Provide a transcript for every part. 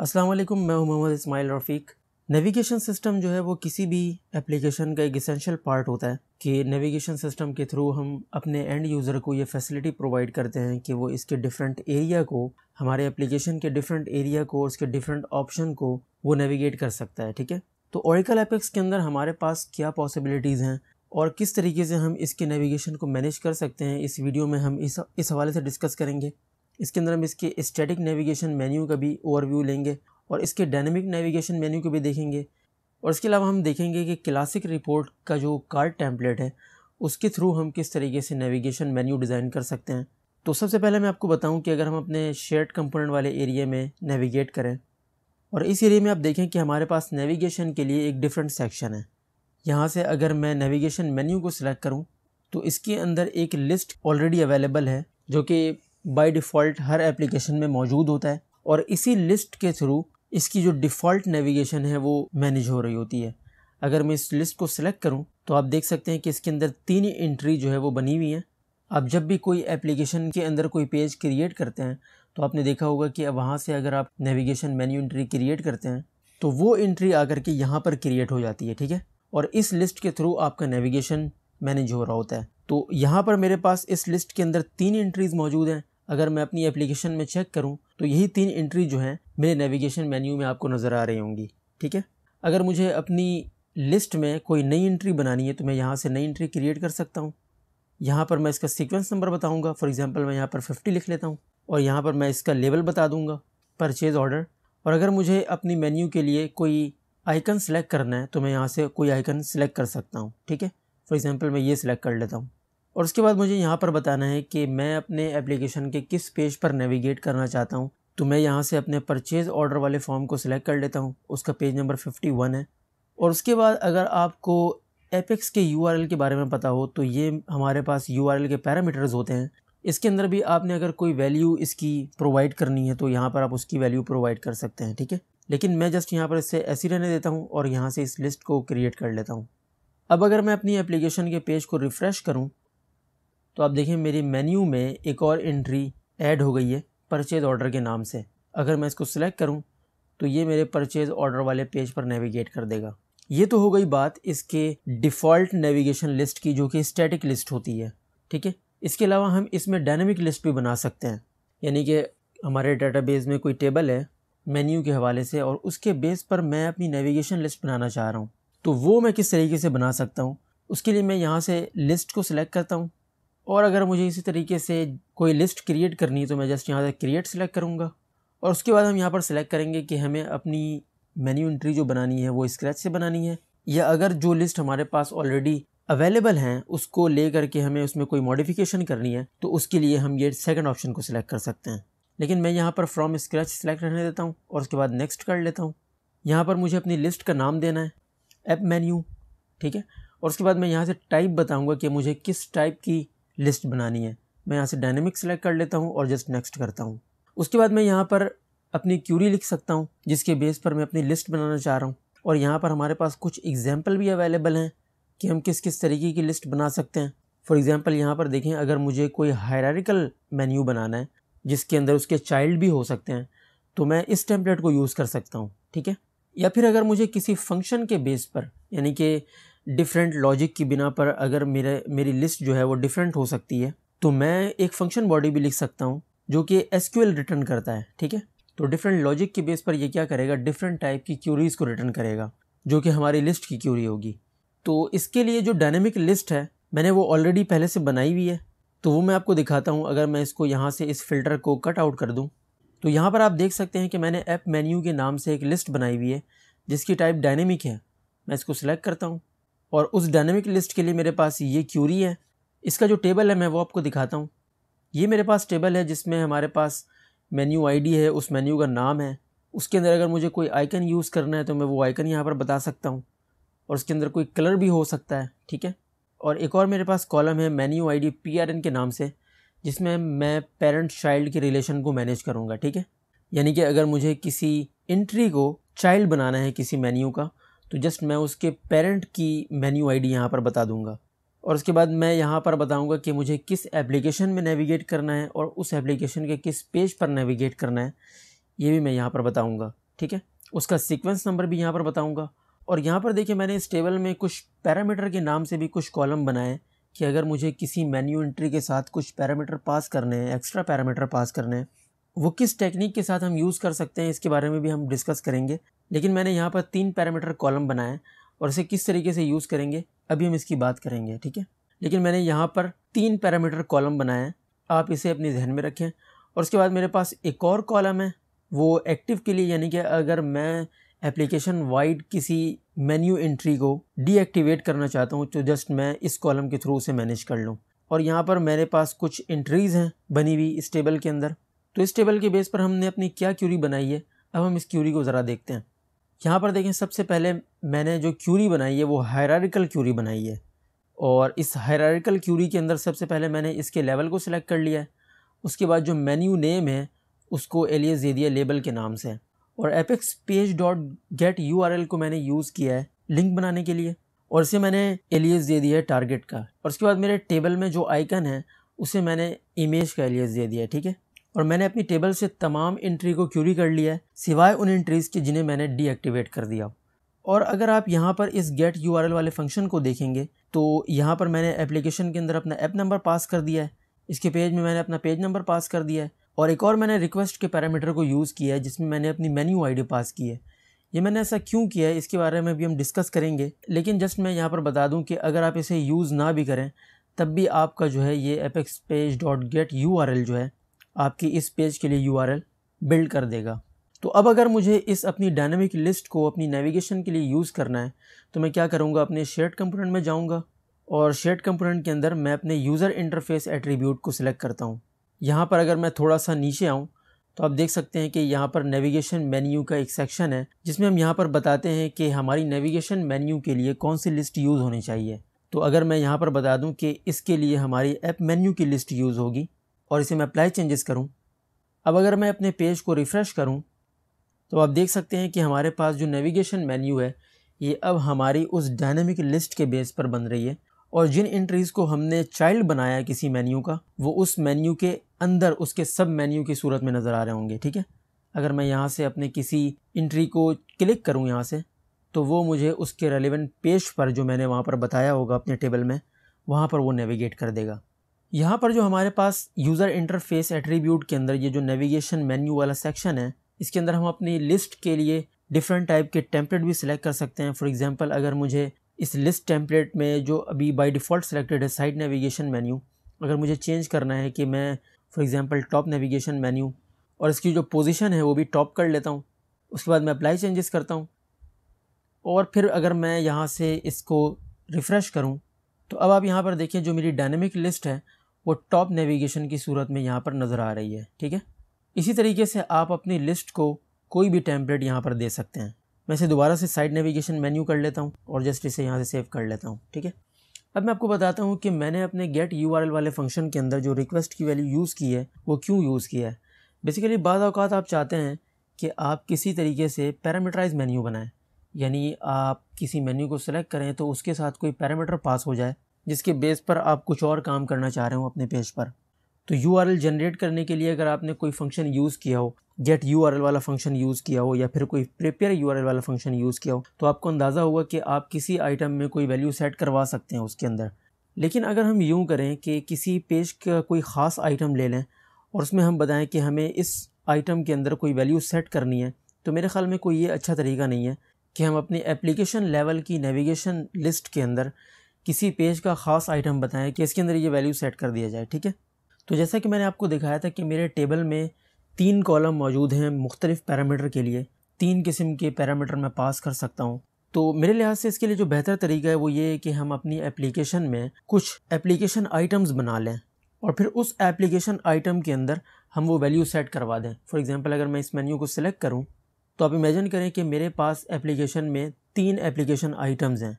अस्सलाम वालेकुम मैं हूं मोहम्मद इस्माइल रफ़ीक नेविगेशन सिस्टम जो है वो किसी भी एप्लीकेशन का एक इसेंशियल पार्ट होता है कि नेविगेशन सिस्टम के थ्रू हम अपने एंड यूज़र को ये फैसिलिटी प्रोवाइड करते हैं कि वो इसके डिफरेंट एरिया को हमारे एप्लीकेशन के डिफरेंट एरिया को उसके डिफरेंट ऑप्शन को वो नेविगेट कर सकता है ठीक है तो ओरिकल एपेक्स के अंदर हमारे पास क्या पॉसिबिलिटीज़ हैं और किस तरीके से हम इसके नेविगेशन को मैनेज कर सकते हैं इस वीडियो में हम इस इस हवाले से डिस्कस करेंगे इसके अंदर हम इसके स्टैटिक नेविगेशन मेन्यू का भी ओवरव्यू लेंगे और इसके डायनेमिक नेविगेशन मेन्यू को भी देखेंगे और इसके अलावा हम देखेंगे कि क्लासिक रिपोर्ट का जो कार्ड टेम्पलेट है उसके थ्रू हम किस तरीके से नेविगेशन मेन्यू डिज़ाइन कर सकते हैं तो सबसे पहले मैं आपको बताऊं कि अगर हम अपने शेयर्ड कंपोनेंट वाले एरिया में नेविगेट करें और इस एरिया में आप देखें कि हमारे पास नेविगेशन के लिए एक डिफरेंट सेक्शन है यहाँ से अगर मैं नेविगेशन मेन्यू को सिलेक्ट करूँ तो इसके अंदर एक लिस्ट ऑलरेडी अवेलेबल है जो कि बाय डिफ़ॉल्ट हर एप्लीकेशन में मौजूद होता है और इसी लिस्ट के थ्रू इसकी जो डिफ़ॉल्ट नेविगेशन है वो मैनेज हो रही होती है अगर मैं इस लिस्ट को सिलेक्ट करूं तो आप देख सकते हैं कि इसके अंदर तीन एंट्री जो है वो बनी हुई हैं आप जब भी कोई एप्लीकेशन के अंदर कोई पेज क्रिएट करते हैं तो आपने देखा होगा कि वहाँ से अगर आप नेविगेशन मेन्यू एंट्री क्रिएट करते हैं तो वो एंट्री आकर के यहाँ पर क्रिएट हो जाती है ठीक है और इस लिस्ट के थ्रू आपका नेविगेशन मैनेज हो रहा होता है तो यहाँ पर मेरे पास इस लिस्ट के अंदर तीन एंट्रीज़ मौजूद हैं अगर मैं अपनी एप्लीकेशन में चेक करूँ तो यही तीन एंट्री जो हैं मेरे नेविगेशन मेन्यू में आपको नज़र आ रही होंगी ठीक है अगर मुझे अपनी लिस्ट में कोई नई एंट्री बनानी है तो मैं यहाँ से नई एंट्री क्रिएट कर सकता हूँ यहाँ पर मैं इसका सीक्वेंस नंबर बताऊँगा फॉर एग्ज़ाम्पल मैं यहाँ पर फिफ्टी लिख लेता हूँ और यहाँ पर मैं इसका लेवल बता दूँगा परचेज़ ऑर्डर और अगर मुझे अपनी मेन्यू के लिए कोई आइकन सेलेक्ट करना है तो मैं यहाँ से कोई आइकन सेलेक्ट कर सकता हूँ ठीक है फॉर एग्ज़ाम्पल मैं ये सिलेक्ट कर लेता हूँ और उसके बाद मुझे यहाँ पर बताना है कि मैं अपने एप्लीकेशन के किस पेज पर नेविगेट करना चाहता हूँ तो मैं यहाँ से अपने परचेज़ ऑर्डर वाले फॉर्म को सिलेक्ट कर लेता हूँ उसका पेज नंबर फिफ्टी वन है और उसके बाद अगर आपको एपेक्स के यू के बारे में पता हो तो ये हमारे पास यू के पैरामीटर्स होते हैं इसके अंदर भी आपने अगर कोई वैल्यू इसकी प्रोवाइड करनी है तो यहाँ पर आप उसकी वैल्यू प्रोवाइड कर सकते हैं ठीक है लेकिन मैं जस्ट यहाँ पर इससे ऐसी रहने देता हूँ और यहाँ से इस लिस्ट को क्रिएट कर लेता हूँ अब अगर मैं अपनी एप्लीकेशन के पेज को रिफ़्रेश करूँ तो आप देखें मेरे मेन्यू में एक और एंट्री ऐड हो गई है परचेज़ ऑर्डर के नाम से अगर मैं इसको सिलेक्ट करूं तो ये मेरे परचेज़ ऑर्डर वाले पेज पर नेविगेट कर देगा ये तो हो गई बात इसके डिफ़ॉल्ट नेविगेशन लिस्ट की जो कि स्टैटिक लिस्ट होती है ठीक है इसके अलावा हम इसमें डायनेमिक लिस्ट भी बना सकते हैं यानी कि हमारे बेस में कोई टेबल है मेन्यू के हवाले से और उसके बेस पर मैं अपनी नेविगेशन लिस्ट बनाना चाह रहा हूँ तो वो मैं किस तरीके से बना सकता हूँ उसके लिए मैं यहाँ से लिस्ट को सिलेक्ट करता हूँ और अगर मुझे इसी तरीके से कोई लिस्ट क्रिएट करनी है तो मैं जस्ट यहाँ से क्रिएट सेलेक्ट करूँगा और उसके बाद हम यहाँ पर सेलेक्ट करेंगे कि हमें अपनी मेन्यू एंट्री जो बनानी है वो स्क्रैच से बनानी है या अगर जो लिस्ट हमारे पास ऑलरेडी अवेलेबल हैं उसको ले करके हमें उसमें कोई मॉडिफिकेशन करनी है तो उसके लिए हम ये सेकंड ऑप्शन को सिलेक्ट कर सकते हैं लेकिन मैं यहाँ पर फ्रॉम स्क्रैच सेलेक्ट रहने देता हूँ और उसके बाद नेक्स्ट कर लेता हूँ यहाँ पर मुझे अपनी लिस्ट का नाम देना है ऐप मेन्यू ठीक है और उसके बाद मैं यहाँ से टाइप बताऊँगा कि मुझे किस टाइप की लिस्ट बनानी है मैं यहाँ से डायनेमिक सेलेक्ट कर लेता हूँ और जस्ट नेक्स्ट करता हूँ उसके बाद मैं यहाँ पर अपनी क्यूरी लिख सकता हूँ जिसके बेस पर मैं अपनी लिस्ट बनाना चाह रहा हूँ और यहाँ पर हमारे पास कुछ एग्जाम्पल भी अवेलेबल हैं कि हम किस किस तरीके की लिस्ट बना सकते हैं फॉर एग्ज़ाम्पल यहाँ पर देखें अगर मुझे कोई हायरिकल मेन्यू बनाना है जिसके अंदर उसके चाइल्ड भी हो सकते हैं तो मैं इस टेम्पलेट को यूज़ कर सकता हूँ ठीक है या फिर अगर मुझे किसी फंक्शन के बेस पर यानी कि डिफरेंट लॉजिक की बिना पर अगर मेरे मेरी लिस्ट जो है वो डिफरेंट हो सकती है तो मैं एक फंक्शन बॉडी भी लिख सकता हूँ जो कि एस रिटर्न करता है ठीक है तो डिफरेंट लॉजिक के बेस पर यह क्या करेगा डिफरेंट टाइप की क्यूरीज़ को रिटर्न करेगा जो कि हमारी लिस्ट की क्यूरी होगी तो इसके लिए जो डायनेमिक लिस्ट है मैंने वो ऑलरेडी पहले से बनाई हुई है तो वो मैं आपको दिखाता हूँ अगर मैं इसको यहाँ से इस फिल्टर को कट आउट कर दूँ तो यहाँ पर आप देख सकते हैं कि मैंने ऐप मेन्यू के नाम से एक लिस्ट बनाई हुई है जिसकी टाइप डायनेमिक है मैं इसको सिलेक्ट करता हूँ और उस डायनेमिक लिस्ट के लिए मेरे पास ये क्यूरी है इसका जो टेबल है मैं वो आपको दिखाता हूँ ये मेरे पास टेबल है जिसमें हमारे पास मेन्यू आईडी है उस मेन्यू का नाम है उसके अंदर अगर मुझे कोई आइकन यूज़ करना है तो मैं वो आइकन यहाँ पर बता सकता हूँ और उसके अंदर कोई कलर भी हो सकता है ठीक है और एक और मेरे पास कॉलम है मेन्यू आई डी के नाम से जिसमें मैं पेरेंट चाइल्ड के रिलेशन को मैनेज करूँगा ठीक है यानी कि अगर मुझे किसी इंट्री को चाइल्ड बनाना है किसी मेन्यू का तो जस्ट मैं उसके पेरेंट की मेन्यू आईडी यहाँ पर बता दूँगा और उसके बाद मैं यहाँ पर बताऊँगा कि मुझे किस एप्लीकेशन में नेविगेट करना है और उस एप्लीकेशन के किस पेज पर नेविगेट करना है ये भी मैं यहाँ पर बताऊँगा ठीक है उसका सिक्वेंस नंबर भी यहाँ पर बताऊँगा और यहाँ पर देखिए मैंने इस टेबल में कुछ पैरामीटर के नाम से भी कुछ कॉलम बनाए कि अगर मुझे किसी मेन्यू एंट्री के साथ कुछ पैरामीटर पास करने हैं एक्स्ट्रा पैरामीटर पास करने हैं वो किस टेक्निक के साथ हम यूज़ कर सकते हैं इसके बारे में भी हम डिस्कस करेंगे लेकिन मैंने यहाँ पर तीन पैरामीटर कॉलम बनाए और इसे किस तरीके से यूज़ करेंगे अभी हम इसकी बात करेंगे ठीक है लेकिन मैंने यहाँ पर तीन पैरामीटर कॉलम बनाए आप इसे अपने जहन में रखें और उसके बाद मेरे पास एक और कॉलम है वो एक्टिव के लिए यानी कि अगर मैं एप्लीकेशन वाइड किसी मेन्यू एंट्री को डीएक्टिवेट करना चाहता हूँ तो जस्ट मैं इस कॉलम के थ्रू उसे मैनेज कर लूँ और यहाँ पर मेरे पास कुछ एंट्रीज़ हैं बनी हुई इस टेबल के अंदर तो इस टेबल के बेस पर हमने अपनी क्या क्यूरी बनाई है अब हम इस क्यूरी को ज़रा देखते हैं यहाँ पर देखें सबसे पहले मैंने जो क्यूरी बनाई है वो हायरारिकल क्यूरी बनाई है और इस हायरारिकल क्यूरी के अंदर सबसे पहले मैंने इसके लेवल को सिलेक्ट कर लिया है उसके बाद जो मेन्यू नेम है उसको एलियस दे दिया लेबल के नाम से और APEX page dot get U को मैंने यूज़ किया है लिंक बनाने के लिए और इसे मैंने एलियस दे दिया है टारगेट का और उसके बाद मेरे टेबल में जो आइकन है उसे मैंने इमेज का एलियस दे दिया है ठीक है और मैंने अपनी टेबल से तमाम इंट्री को क्यूरी कर लिया है सिवाय उन एंट्रीज़ के जिन्हें मैंने डीएक्टिवेट कर दिया और अगर आप यहाँ पर इस गेट यू वाले फंक्शन को देखेंगे तो यहाँ पर मैंने एप्लीकेशन के अंदर अपना ऐप नंबर पास कर दिया है इसके पेज में मैंने अपना पेज नंबर पास कर दिया है और एक और मैंने रिक्वेस्ट के पैरामीटर को यूज़ किया है जिसमें मैंने अपनी मेन्यू आईडी पास की है ये मैंने ऐसा क्यों किया है इसके बारे में भी हम डिस्कस करेंगे लेकिन जस्ट मैं यहाँ पर बता दूँ कि अगर आप इसे यूज़ ना भी करें तब भी आपका जो है ये APEX page dot get U जो है आपकी इस पेज के लिए यू बिल्ड कर देगा तो अब अगर मुझे इस अपनी डायनेमिक लिस्ट को अपनी नेविगेशन के लिए यूज़ करना है तो मैं क्या करूँगा अपने शेड कंपोनेंट में जाऊँगा और शेयर कंपोनेंट के अंदर मैं अपने यूज़र इंटरफेस एट्रीब्यूट को सिलेक्ट करता हूँ यहाँ पर अगर मैं थोड़ा सा नीचे आऊँ तो आप देख सकते हैं कि यहाँ पर नेविगेशन मेन्यू का एक सेक्शन है जिसमें हम यहाँ पर बताते हैं कि हमारी नेविगेशन मेन्यू के लिए कौन सी लिस्ट यूज़ होनी चाहिए तो अगर मैं यहाँ पर बता दूँ कि इसके लिए हमारी ऐप मेन्यू की लिस्ट यूज़ होगी और इसे मैं अप्लाई चेंजेस करूँ अब अगर मैं अपने पेज को रिफ़्रेश करूँ तो आप देख सकते हैं कि हमारे पास जो नेविगेशन मेन्यू है ये अब हमारी उस डायनेमिक लिस्ट के बेस पर बन रही है और जिन एंट्रीज़ को हमने चाइल्ड बनाया है किसी मेन्यू का वो उस मेन्यू के अंदर उसके सब मेन्यू की सूरत में नज़र आ रहे होंगे ठीक है अगर मैं यहाँ से अपने किसी इंट्री को क्लिक करूँ यहाँ से तो वो मुझे उसके रेलिवेंट पेज पर जो मैंने वहाँ पर बताया होगा अपने टेबल में वहाँ पर वो नेविगेट कर देगा यहाँ पर जो हमारे पास यूज़र इंटरफेस एट्रीब्यूट के अंदर ये जो नेविगेशन मेन्यू वाला सेक्शन है इसके अंदर हम अपनी लिस्ट के लिए डिफरेंट टाइप के टेम्पलेट भी सिलेक्ट कर सकते हैं फॉर एग्जांपल अगर मुझे इस लिस्ट टेम्पलेट में जो अभी बाय डिफ़ॉल्ट सिलेक्टेड है साइड नेविगेशन मेन्यू अगर मुझे चेंज करना है कि मैं for example top navigation menu और इसकी जो पोजिशन है वो भी टॉप कर लेता हूँ उसके बाद मैं अप्लाई चेंजेस करता हूँ और फिर अगर मैं यहाँ से इसको रिफ़्रेश करूँ तो अब आप यहाँ पर देखें जो मेरी डायनेमिक लिस्ट है वो टॉप नेविगेशन की सूरत में यहाँ पर नज़र आ रही है ठीक है इसी तरीके से आप अपनी लिस्ट को कोई भी टेम्पलेट यहाँ पर दे सकते हैं मैं इसे दोबारा से साइड नेविगेशन मेन्यू कर लेता हूँ और जस्ट इसे यहाँ से सेव कर लेता हूँ ठीक है अब मैं आपको बताता हूँ कि मैंने अपने गेट यू वाले फंक्शन के अंदर जो रिक्वेस्ट की वैल्यू यूज़ की है वो क्यों यूज़ किया है बेसिकली बाद अवकात आप चाहते हैं कि आप किसी तरीके से पैरामीटराइज मेन्यू बनाएं यानी आप किसी मेन्यू को सिलेक्ट करें तो उसके साथ कोई पैरामीटर पास हो जाए जिसके बेस पर आप कुछ और काम करना चाह रहे हो अपने पेज पर तो यू जनरेट करने के लिए अगर आपने कोई फंक्शन यूज़ किया हो गेट यू वाला फंक्शन यूज़ किया हो या फिर कोई प्रिपेयर यू वाला फंक्शन यूज़ किया हो तो आपको अंदाज़ा होगा कि आप किसी आइटम में कोई वैल्यू सेट करवा सकते हैं उसके अंदर लेकिन अगर हम यूँ करें कि किसी पेज का कोई ख़ास आइटम ले लें और उसमें हम बताएं कि हमें इस आइटम के अंदर कोई वैल्यू सेट करनी है तो मेरे ख्याल में कोई ये अच्छा तरीका नहीं है कि हम अपनी एप्लीकेशन लेवल की नेविगेशन लिस्ट के अंदर किसी पेज का ख़ास आइटम बताएं कि इसके अंदर ये वैल्यू सेट कर दिया जाए ठीक है तो जैसा कि मैंने आपको दिखाया था कि मेरे टेबल में तीन कॉलम मौजूद हैं मुख्तलिफ पैरामीटर के लिए तीन किस्म के पैरामीटर मैं पास कर सकता हूँ तो मेरे लिहाज से इसके लिए जो बेहतर तरीका है वो ये है कि हम अपनी एप्लीकेशन में कुछ एप्लीकेशन आइटम्स बना लें और फिर उस एप्लीकेशन आइटम के अंदर हम वो वैल्यू सेट करवा दें फॉर एग्ज़ाम्पल अगर मैं इस मेन्यू को सिलेक्ट करूँ तो आप इमेजिन करें कि मेरे पास एप्लीकेशन में तीन एप्लीकेशन आइटम्स हैं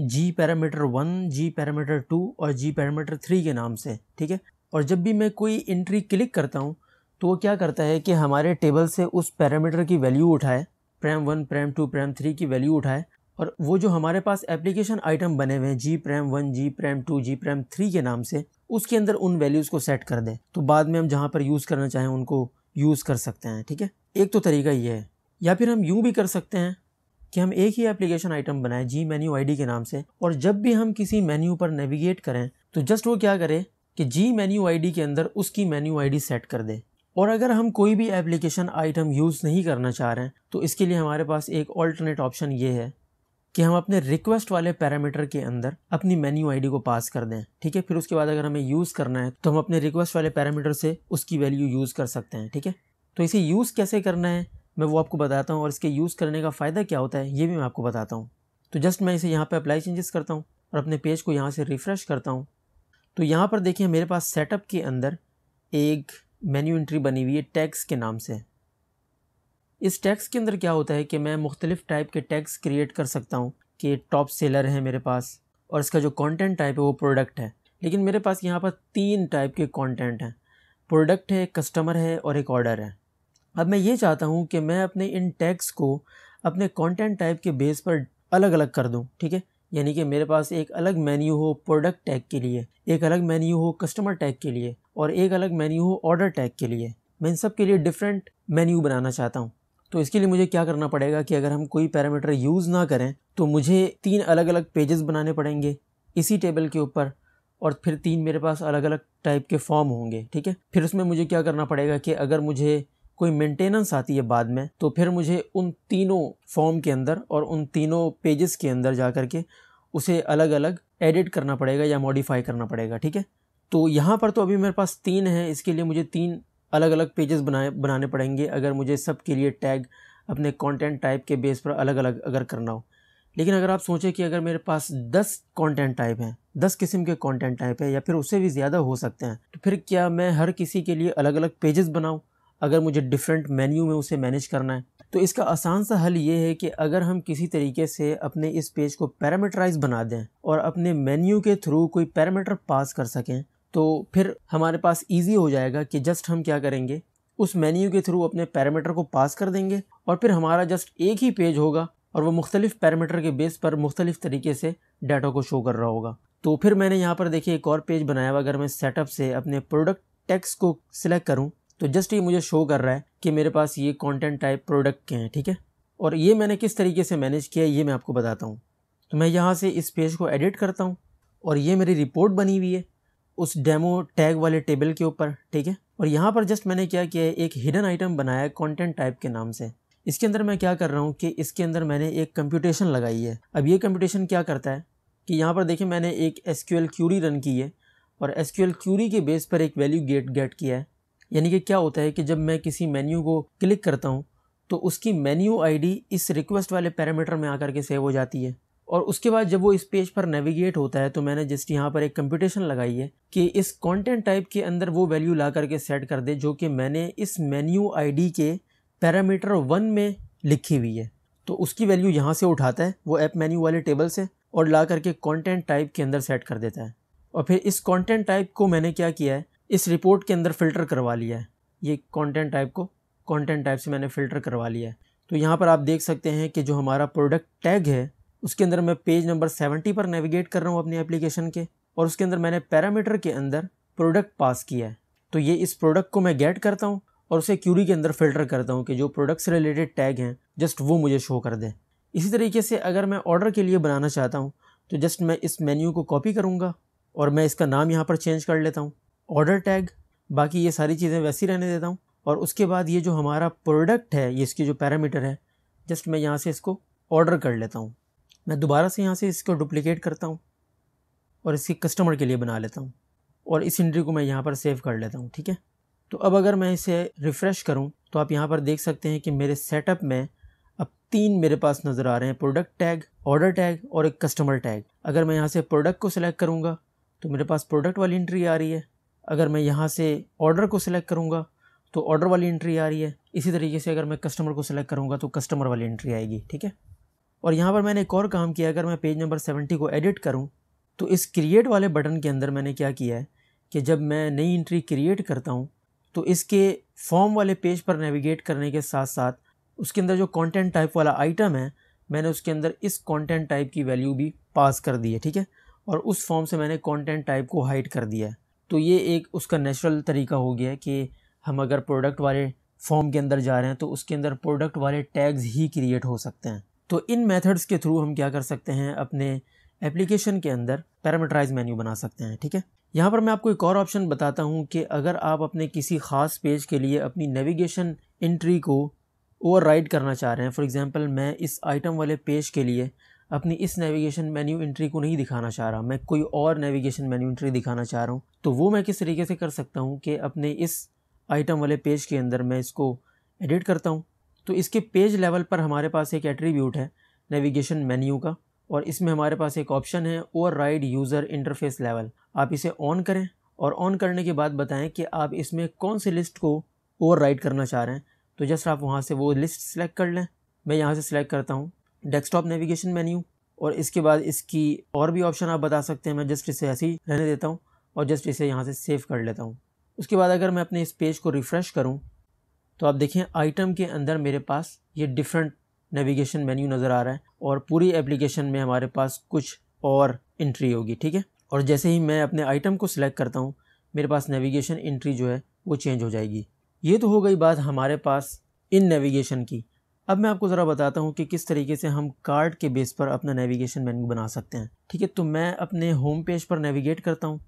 G parameter one G parameter two और जी पैरामीटर थ्री के नाम से ठीक है और जब भी मैं कोई एंट्री क्लिक करता हूँ तो वो क्या करता है कि हमारे टेबल से उस पैरामीटर की वैल्यू उठाए param one param two param three की वैल्यू उठाए और वो जो हमारे पास एप्लीकेशन आइटम बने हुए हैं G param one G param two G param three के नाम से उसके अंदर उन वैल्यूज़ को सेट कर दें तो बाद में हम जहाँ पर यूज़ करना चाहें उनको यूज़ कर सकते हैं ठीक है एक तो तरीका ये है या फिर हम यूँ भी कर सकते हैं कि हम एक ही एप्लीकेशन आइटम बनाएं जी मेन्यू आईडी के नाम से और जब भी हम किसी मेन्यू पर नेविगेट करें तो जस्ट वो क्या करे कि जी मेन्यू आईडी के अंदर उसकी मेन्यू आईडी सेट कर दे और अगर हम कोई भी एप्लीकेशन आइटम यूज़ नहीं करना चाह रहे हैं तो इसके लिए हमारे पास एक ऑल्टरनेट ऑप्शन ये है कि हम अपने रिक्वेस्ट वाले पैरामीटर के अंदर अपनी मेन्यू आईडी को पास कर दें ठीक है फिर उसके बाद अगर हमें यूज़ करना है तो हम अपने रिक्वेस्ट वाले पैरामीटर से उसकी वैल्यू यूज़ कर सकते हैं ठीक है तो इसे यूज़ कैसे करना है मैं वो आपको बताता हूँ और इसके यूज़ करने का फ़ायदा क्या होता है ये भी मैं आपको बताता हूँ तो जस्ट मैं इसे यहाँ पर अप्लाई चेंजेस करता हूँ और अपने पेज को यहाँ से रिफ़्रेश करता हूँ तो यहाँ पर देखिए मेरे पास सेटअप के अंदर एक मेन्यू एंट्री बनी हुई है टैक्स के नाम से इस टैक्स के अंदर क्या होता है कि मैं मुख्तलिफ़ टाइप के टैक्स क्रिएट कर सकता हूँ कि टॉप सेलर है मेरे पास और इसका जो कंटेंट टाइप है वो प्रोडक्ट है लेकिन मेरे पास यहाँ पर तीन टाइप के कंटेंट हैं प्रोडक्ट है कस्टमर है और एक ऑर्डर है अब मैं ये चाहता हूँ कि मैं अपने इन टैग्स को अपने कंटेंट टाइप के बेस पर अलग अलग कर दूँ ठीक है यानी कि मेरे पास एक अलग मेन्यू हो प्रोडक्ट टैग के लिए एक अलग मेन्यू हो कस्टमर टैग के लिए और एक अलग मेन्यू हो ऑर्डर टैग के लिए मैं इन सब के लिए डिफरेंट मेन्यू बनाना चाहता हूँ तो इसके लिए मुझे क्या करना पड़ेगा कि अगर हम कोई पैरामीटर यूज़ ना करें तो मुझे तीन अलग अलग पेजेस बनाने पड़ेंगे इसी टेबल के ऊपर और फिर तीन मेरे पास अलग अलग टाइप के फॉर्म होंगे ठीक है फिर उसमें मुझे क्या करना पड़ेगा कि अगर मुझे कोई मेंटेनेंस आती है बाद में तो फिर मुझे उन तीनों फॉर्म के अंदर और उन तीनों पेजेस के अंदर जा कर के उसे अलग अलग एडिट करना पड़ेगा या मॉडिफाई करना पड़ेगा ठीक है तो यहाँ पर तो अभी मेरे पास तीन है इसके लिए मुझे तीन अलग अलग पेजेस बनाए बनाने पड़ेंगे अगर मुझे सब के लिए टैग अपने कंटेंट टाइप के बेस पर अलग अलग अगर करना हो लेकिन अगर आप सोचें कि अगर मेरे पास दस कंटेंट टाइप हैं दस किस्म के कंटेंट टाइप हैं या फिर उससे भी ज़्यादा हो सकते हैं तो फिर क्या मैं हर किसी के लिए अलग अलग पेजेस बनाऊँ अगर मुझे डिफरेंट मेन्यू में उसे मैनेज करना है तो इसका आसान सा हल ये है कि अगर हम किसी तरीके से अपने इस पेज को पैरामीटराइज बना दें और अपने मेन्यू के थ्रू कोई पैरामीटर पास कर सकें तो फिर हमारे पास ईजी हो जाएगा कि जस्ट हम क्या करेंगे उस मेन्यू के थ्रू अपने पैरामीटर को पास कर देंगे और फिर हमारा जस्ट एक ही पेज होगा और वो मुख्तलिफ़ पैरामीटर के बेस पर मुख्तलिफ़ तरीके से डाटा को शो कर रहा होगा तो फिर मैंने यहाँ पर देखिए एक और पेज बनाया हुआ अगर मैं सेटअप से अपने प्रोडक्ट टेक्स को सिलेक्ट करूँ तो जस्ट ये मुझे शो कर रहा है कि मेरे पास ये कॉन्टेंट टाइप प्रोडक्ट के हैं ठीक है और ये मैंने किस तरीके से मैनेज किया ये मैं आपको बताता हूँ तो मैं यहाँ से इस पेज को एडिट करता हूँ और ये मेरी रिपोर्ट बनी हुई है उस डेमो टैग वाले टेबल के ऊपर ठीक है और यहाँ पर जस्ट मैंने क्या किया है एक हिडन आइटम बनाया है कॉन्टेंट टाइप के नाम से इसके अंदर मैं क्या कर रहा हूँ कि इसके अंदर मैंने एक कंप्यूटेशन लगाई है अब ये कंप्यूटेशन क्या करता है कि यहाँ पर देखिए मैंने एक एस क्यूरी रन की है और एस क्यूरी के बेस पर एक वैल्यू गेट गेट किया है यानी कि क्या होता है कि जब मैं किसी मेन्यू को क्लिक करता हूँ तो उसकी मेन्यू आईडी इस रिक्वेस्ट वाले पैरामीटर में आकर के सेव हो जाती है और उसके बाद जब वो इस पेज पर नेविगेट होता है तो मैंने जस्ट यहाँ पर एक कंप्यूटेशन लगाई है कि इस कंटेंट टाइप के अंदर वो वैल्यू ला करके सेट कर दे जो कि मैंने इस मेन्यू आईडी के पैरामीटर वन में लिखी हुई है तो उसकी वैल्यू यहाँ से उठाता है वो ऐप मेन्यू वाले टेबल से और ला करके कॉन्टेंट टाइप के अंदर सेट कर देता है और फिर इस कॉन्टेंट टाइप को मैंने क्या किया है इस रिपोर्ट के अंदर फ़िल्टर करवा लिया है ये कंटेंट टाइप को कंटेंट टाइप से मैंने फ़िल्टर करवा लिया है तो यहाँ पर आप देख सकते हैं कि जो हमारा प्रोडक्ट टैग है उसके अंदर मैं पेज नंबर सेवेंटी पर नेविगेट कर रहा हूँ अपनी एप्लीकेशन के और उसके अंदर मैंने पैरामीटर के अंदर प्रोडक्ट पास किया है तो ये इस प्रोडक्ट को मैं गेट करता हूँ और उसे क्यूरी के अंदर फ़िल्टर करता हूँ कि जो प्रोडक्ट से रिलेटेड टैग हैं जस्ट वो मुझे शो कर दें इसी तरीके से अगर मैं ऑर्डर के लिए बनाना चाहता हूँ तो जस्ट मैं इस मेन्यू को कॉपी करूँगा और मैं इसका नाम यहाँ पर चेंज कर लेता हूँ ऑर्डर टैग बाकी ये सारी चीज़ें वैसी रहने देता हूँ और उसके बाद ये जो हमारा प्रोडक्ट है ये इसकी जो पैरामीटर है जस्ट मैं यहाँ से इसको ऑर्डर कर लेता हूँ मैं दोबारा से यहाँ से इसको डुप्लिकेट करता हूँ और इसके कस्टमर के लिए बना लेता हूँ और इस इंट्री को मैं यहाँ पर सेव कर लेता हूँ ठीक है तो अब अगर मैं इसे रिफ़्रेश करूँ तो आप यहाँ पर देख सकते हैं कि मेरे सेटअप में अब तीन मेरे पास नज़र आ रहे हैं प्रोडक्ट टैग ऑर्डर टैग और एक कस्टमर टैग अगर मैं यहाँ से प्रोडक्ट को सिलेक्ट करूँगा तो मेरे पास प्रोडक्ट वाली इंट्री आ रही है अगर मैं यहाँ से ऑर्डर को सिलेक्ट करूँगा तो ऑर्डर वाली एंट्री आ रही है इसी तरीके से अगर मैं कस्टमर को सिलेक्ट करूँगा तो कस्टमर वाली एंट्री आएगी ठीक है और यहाँ पर मैंने एक और काम किया अगर मैं पेज नंबर सेवेंटी को एडिट करूँ तो इस क्रिएट वाले बटन के अंदर मैंने क्या किया है कि जब मैं नई एंट्री क्रिएट करता हूँ तो इसके फॉर्म वाले पेज पर नेविगेट करने के साथ साथ उसके अंदर जो कंटेंट टाइप वाला आइटम है मैंने उसके अंदर इस कंटेंट टाइप की वैल्यू भी पास कर दी है ठीक है और उस फॉर्म से मैंने कंटेंट टाइप को हाइड कर दिया है तो ये एक उसका नेचुरल तरीका हो गया कि हम अगर प्रोडक्ट वाले फॉर्म के अंदर जा रहे हैं तो उसके अंदर प्रोडक्ट वाले टैग्स ही क्रिएट हो सकते हैं तो इन मेथड्स के थ्रू हम क्या कर सकते हैं अपने एप्लीकेशन के अंदर पैरामीटराइज मेन्यू बना सकते हैं ठीक है यहाँ पर मैं आपको एक और ऑप्शन बताता हूँ कि अगर आप अपने किसी ख़ास पेज के लिए अपनी नेविगेशन एंट्री को ओवर करना चाह रहे हैं फॉर एग्ज़ाम्पल मैं इस आइटम वाले पेज के लिए अपनी इस नेविगेशन मेन्यू एंट्री को नहीं दिखाना चाह रहा मैं कोई और नेविगेशन मेन्यू एंट्री दिखाना चाह रहा हूँ तो वो मैं किस तरीके से कर सकता हूँ कि अपने इस आइटम वाले पेज के अंदर मैं इसको एडिट करता हूँ तो इसके पेज लेवल पर हमारे पास एक एट्रीब्यूट है नेविगेशन मेन्यू का और इसमें हमारे पास एक ऑप्शन है override user interface level आप इसे ऑन करें और ऑन करने के बाद बताएं कि आप इसमें कौन सी लिस्ट को ओवर राइड करना चाह रहे हैं तो जस्ट आप वहाँ से वो लिस्ट सेलेक्ट कर लें मैं यहाँ से सिलेक्ट करता हूँ डेस्कटॉप नेविगेशन मेन्यू और इसके बाद इसकी और भी ऑप्शन आप बता सकते हैं मैं जस्ट इसे ऐसे ही रहने देता हूँ और जस्ट इसे यहाँ से सेव कर लेता हूँ उसके बाद अगर मैं अपने इस पेज को रिफ़्रेश करूँ तो आप देखें आइटम के अंदर मेरे पास ये डिफरेंट नेविगेशन मेन्यू नज़र आ रहा है और पूरी एप्लीकेशन में हमारे पास कुछ और इंट्री होगी ठीक है और जैसे ही मैं अपने आइटम को सिलेक्ट करता हूँ मेरे पास नेविगेशन इंट्री जो है वो चेंज हो जाएगी ये तो हो गई बात हमारे पास इन नेविगेशन की अब मैं आपको ज़रा बताता हूँ कि किस तरीके से हम कार्ड के बेस पर अपना नेविगेशन मेन्यू बना सकते हैं ठीक है तो मैं अपने होम पेज पर नेविगेट करता हूँ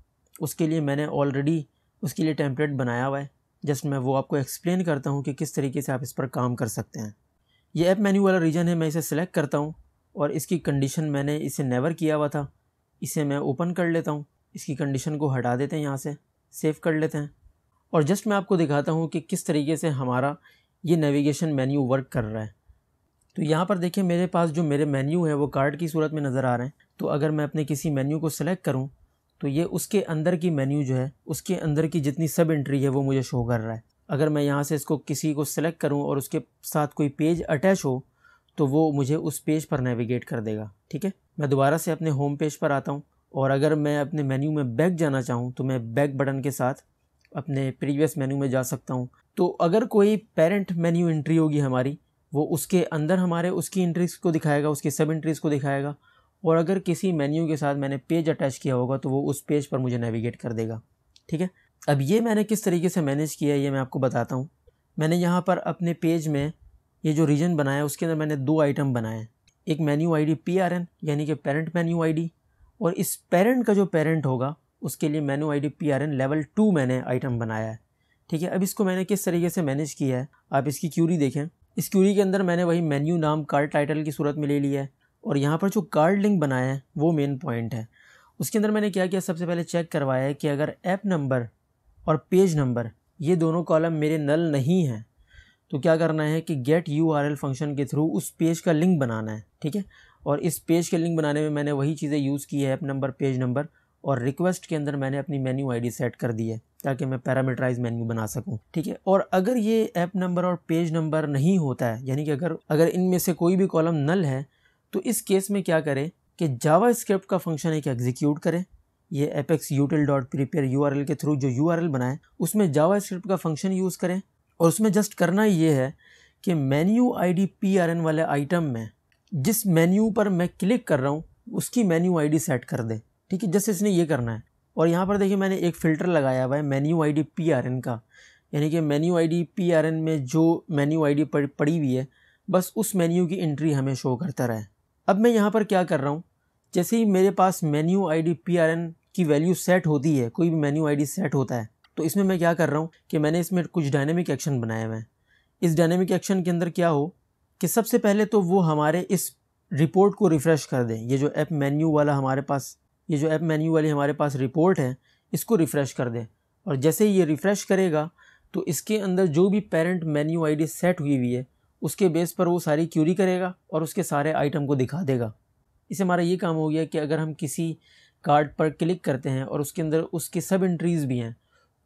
उसके लिए मैंने ऑलरेडी उसके लिए टेम्पलेट बनाया हुआ है जस्ट मैं वो आपको एक्सप्लेन करता हूँ कि किस तरीके से आप इस पर काम कर सकते हैं ये ऐप मेन्यू वाला रीजन है मैं इसे सेलेक्ट करता हूँ और इसकी कंडीशन मैंने इसे नेवर किया हुआ था इसे मैं ओपन कर लेता हूँ इसकी कंडीशन को हटा देते हैं यहाँ से सेव कर लेते हैं और जस्ट मैं आपको दिखाता हूँ कि किस तरीके से हमारा ये नेविगेशन मेन्यू वर्क कर रहा है तो यहाँ पर देखिए मेरे पास जो मेरे मेन्यू है वो कार्ड की सूरत में नज़र आ रहे हैं तो अगर मैं अपने किसी मेन्यू को सिलेक्ट करूँ तो ये उसके अंदर की मेन्यू जो है उसके अंदर की जितनी सब एंट्री है वो मुझे शो कर रहा है अगर मैं यहाँ से इसको किसी को सिलेक्ट करूँ और उसके साथ कोई पेज अटैच हो तो वो मुझे उस पेज पर नेविगेट कर देगा ठीक है मैं दोबारा से अपने होम पेज पर आता हूँ और अगर मैं अपने मेन्यू में बैक जाना चाहूँ तो मैं बैक बटन के साथ अपने प्रीवियस मेन्यू में जा सकता हूँ तो अगर कोई पेरेंट मेन्यू एंट्री होगी हमारी वो उसके अंदर हमारे उसकी एंट्रीज को दिखाएगा उसकी सब एंट्रीज़ को दिखाएगा और अगर किसी मेन्यू के साथ मैंने पेज अटैच किया होगा तो वो उस पेज पर मुझे नेविगेट कर देगा ठीक है अब ये मैंने किस तरीके से मैनेज किया है ये मैं आपको बताता हूँ मैंने यहाँ पर अपने पेज में ये जो रीजन बनाया है उसके अंदर मैंने दो आइटम बनाए हैं एक मेन्यू आईडी पीआरएन यानी कि पेरेंट मेन्यू आईडी और इस पेरेंट का जो पेरेंट होगा उसके लिए menu ID PRN level two मैंने आइटम बनाया है ठीक है अब इसको मैंने किस तरीके से मैनेज किया है आप इसकी क्यूरी देखें इस क्यूरी के अंदर मैंने वही मेन्यू नाम कार्ड टाइटल की सूरत में ले लिया है और यहाँ पर जो कार्ड लिंक बनाया है वो मेन पॉइंट है उसके अंदर मैंने क्या किया सबसे पहले चेक करवाया है कि अगर ऐप नंबर और पेज नंबर ये दोनों कॉलम मेरे नल नहीं हैं तो क्या करना है कि get U R L function के थ्रू उस पेज का लिंक बनाना है ठीक है और इस पेज के लिंक बनाने में मैंने वही चीज़ें यूज़ की है ऐप नंबर पेज नंबर और रिक्वेस्ट के अंदर मैंने अपनी मेन्यू आईडी सेट कर दी है ताकि मैं पैरामीटराइज मेन्यू बना सकूं ठीक है और अगर ये ऐप नंबर और पेज नंबर नहीं होता है यानी कि अगर अगर इनमें से कोई भी कॉलम नल है तो इस केस में क्या करें कि जावा स्क्रिप्ट का फंक्शन एक एग्जीक्यूट करें ये एपेक्स यूटिल डॉट प्रिपेयर यू के थ्रू जो यू बनाए उसमें जावा स्क्रिप्ट का फंक्शन यूज़ करें और उसमें जस्ट करना ये है कि menu I D P R N वाले आइटम में जिस मेन्यू पर मैं क्लिक कर रहा हूँ उसकी मेन्यू आई डी सेट कर दें ठीक है जस्ट इसने ये करना है और यहाँ पर देखिए मैंने एक फ़िल्टर लगाया हुआ है मेन्यू आर एन का यानी कि मेन्यू आर एन में जो मेन्यू आई डी पड़ी हुई है बस उस मेन्यू की एंट्री हमें शो करता रहे अब मैं यहाँ पर क्या कर रहा हूँ जैसे ही मेरे पास मेन्यू आर एन की वैल्यू सेट होती है कोई भी मेन्यू डी सेट होता है तो इसमें मैं क्या कर रहा हूँ कि मैंने इसमें कुछ डायनेमिक एक्शन बनाए हुए हैं इस डायनेमिक एक्शन के अंदर क्या हो कि सबसे पहले तो वो हमारे इस रिपोर्ट को रिफ़्रेश कर दें ये जो ऐप मेन्यू वाला हमारे पास ये जो ऐप मेन्यू वाली हमारे पास रिपोर्ट है इसको रिफ़्रेश कर दें और जैसे ही ये रिफ़्रेश करेगा तो इसके अंदर जो भी पेरेंट मेन्यू आईडी सेट हुई हुई है उसके बेस पर वो सारी क्यूरी करेगा और उसके सारे आइटम को दिखा देगा इससे हमारा ये काम हो गया कि अगर हम किसी कार्ड पर क्लिक करते हैं और उसके अंदर उसकी सब एंट्रीज़ भी हैं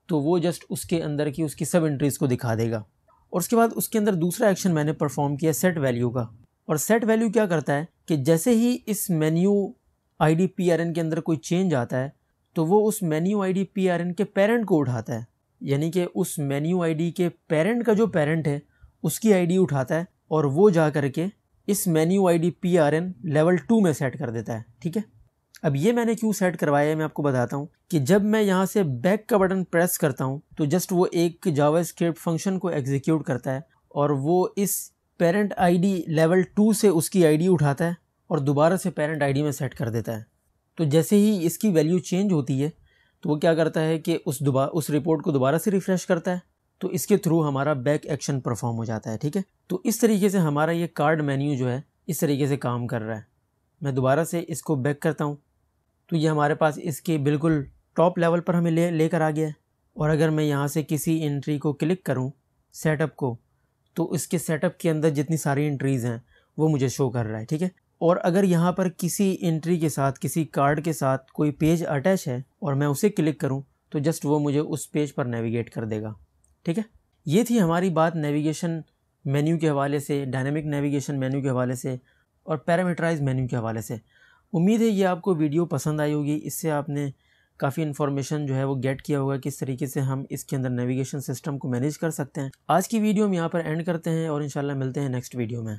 तो वो जस्ट उसके अंदर की उसकी सब एंट्रीज़ को दिखा देगा और उसके बाद उसके अंदर दूसरा एक्शन मैंने परफॉर्म किया सेट वैल्यू का और सेट वैल्यू क्या करता है कि जैसे ही इस menu I D P R N के अंदर कोई चेंज आता है तो वो उस menu I D P R N के पेरेंट को उठाता है यानी कि उस मेन्यू आई डी के पेरेंट का जो पेरेंट है उसकी आई डी उठाता है और वो जा कर के इस menu I D P R N level two में सेट कर देता है ठीक है अब ये मैंने क्यों सेट करवाया है मैं आपको बताता हूँ कि जब मैं यहाँ से बैक का बटन प्रेस करता हूँ तो जस्ट वो एक जावा स्क्रिप्ट फंक्शन को एग्जीक्यूट करता है और वो इस पेरेंट आईडी लेवल टू से उसकी आईडी उठाता है और दोबारा से पेरेंट आईडी में सेट कर देता है तो जैसे ही इसकी वैल्यू चेंज होती है तो वो क्या करता है कि उस दुबा उस रिपोर्ट को दोबारा से रिफ़्रेश करता है तो इसके थ्रू हमारा बैक एक्शन परफॉर्म हो जाता है ठीक है तो इस तरीके से हमारा ये कार्ड मेन्यू जो है इस तरीके से काम कर रहा है मैं दोबारा से इसको बैक करता हूँ तो ये हमारे पास इसके बिल्कुल टॉप लेवल पर हमें ले लेकर आ गया है और अगर मैं यहाँ से किसी एंट्री को क्लिक करूँ सेटअप को तो इसके सेटअप के अंदर जितनी सारी एंट्रीज़ हैं वो मुझे शो कर रहा है ठीक है और अगर यहाँ पर किसी एंट्री के साथ किसी कार्ड के साथ कोई पेज अटैच है और मैं उसे क्लिक करूँ तो जस्ट वो मुझे उस पेज पर नेविगेट कर देगा ठीक है ये थी हमारी बात नेविगेशन मेन्यू के हवाले से डायनेमिक नेविगेशन मेन्यू के हवाले से और पैरामीटराइज मेन्यू के हवाले से उम्मीद है ये आपको वीडियो पसंद आई होगी इससे आपने काफ़ी इन्फॉर्मेशन जो है वो गेट किया होगा किस तरीके से हम इसके अंदर नेविगेशन सिस्टम को मैनेज कर सकते हैं आज की वीडियो हम यहाँ पर एंड करते हैं और इंशाल्लाह मिलते हैं नेक्स्ट वीडियो में